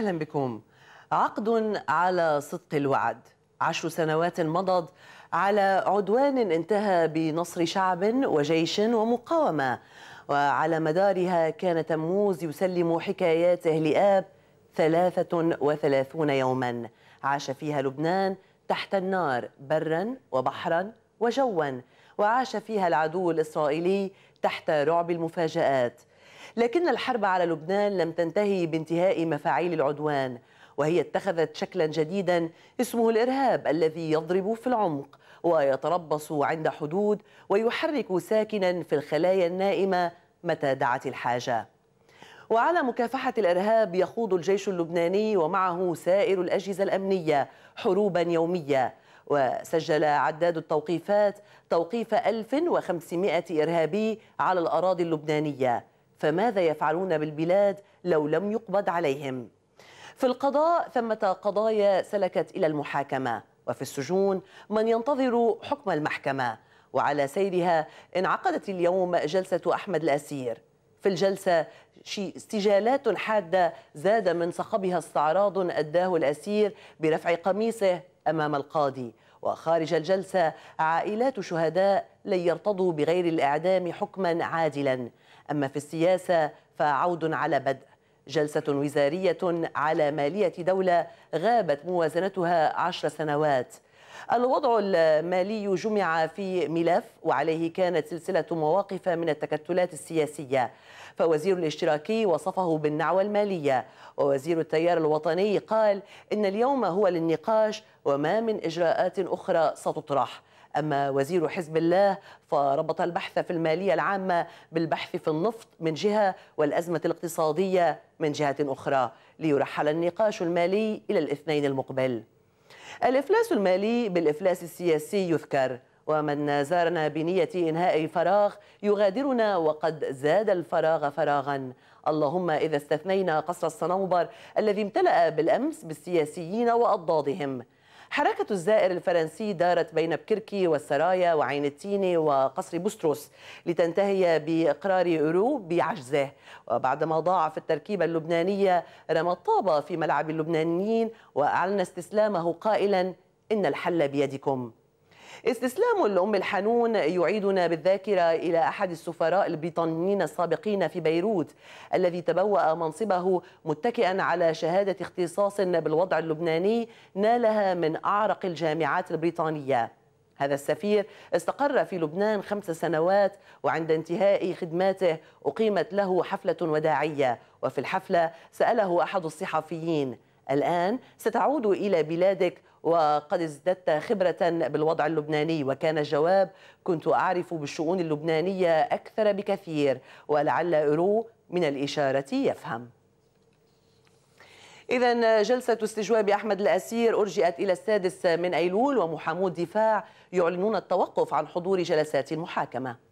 أهلا بكم عقد على صدق الوعد عشر سنوات مضت على عدوان انتهى بنصر شعب وجيش ومقاومة وعلى مدارها كان تموز يسلم حكاياته لآب 33 يوما عاش فيها لبنان تحت النار برا وبحرا وجوا وعاش فيها العدو الإسرائيلي تحت رعب المفاجآت لكن الحرب على لبنان لم تنتهي بانتهاء مفاعيل العدوان وهي اتخذت شكلا جديدا اسمه الارهاب الذي يضرب في العمق ويتربص عند حدود ويحرك ساكنا في الخلايا النائمه متى دعت الحاجه. وعلى مكافحه الارهاب يخوض الجيش اللبناني ومعه سائر الاجهزه الامنيه حروبا يوميه وسجل عداد التوقيفات توقيف 1500 ارهابي على الاراضي اللبنانيه فماذا يفعلون بالبلاد لو لم يقبض عليهم في القضاء ثمة قضايا سلكت إلى المحاكمة وفي السجون من ينتظر حكم المحكمة وعلى سيرها انعقدت اليوم جلسة أحمد الأسير في الجلسة استجالات حادة زاد من صخبها استعراض أداه الأسير برفع قميصه أمام القاضي وخارج الجلسة عائلات شهداء لن يرتضوا بغير الإعدام حكما عادلا أما في السياسة فعود على بدء جلسة وزارية على مالية دولة غابت موازنتها عشر سنوات الوضع المالي جمع في ملف وعليه كانت سلسلة مواقف من التكتلات السياسية فوزير الاشتراكي وصفه بالنعوة المالية ووزير التيار الوطني قال إن اليوم هو للنقاش وما من إجراءات أخرى ستطرح أما وزير حزب الله فربط البحث في المالية العامة بالبحث في النفط من جهة والأزمة الاقتصادية من جهة أخرى ليرحل النقاش المالي إلى الاثنين المقبل الإفلاس المالي بالإفلاس السياسي يذكر ومن زارنا بنية إنهاء فراغ يغادرنا وقد زاد الفراغ فراغا اللهم إذا استثنينا قصر الصنوبر الذي امتلأ بالأمس بالسياسيين وأضدادهم حركة الزائر الفرنسي دارت بين بكركي والسرايا وعين التيني وقصر بوستروس لتنتهي بإقرار أورو بعجزه وبعدما ضاعف التركيبة اللبنانية رمى الطابة في ملعب اللبنانيين وأعلن استسلامه قائلا إن الحل بيدكم استسلام الأم الحنون يعيدنا بالذاكرة إلى أحد السفراء البريطانيين السابقين في بيروت الذي تبوأ منصبه متكئا على شهادة اختصاص بالوضع اللبناني نالها من أعرق الجامعات البريطانية هذا السفير استقر في لبنان خمس سنوات وعند انتهاء خدماته أقيمت له حفلة وداعية وفي الحفلة سأله أحد الصحفيين الآن ستعود إلى بلادك وقد ازددت خبرة بالوضع اللبناني وكان الجواب كنت أعرف بالشؤون اللبنانية أكثر بكثير ولعل إرو من الإشارة يفهم إذا جلسة استجواب أحمد الأسير أرجئت إلى السادس من أيلول ومحامو الدفاع يعلنون التوقف عن حضور جلسات المحاكمة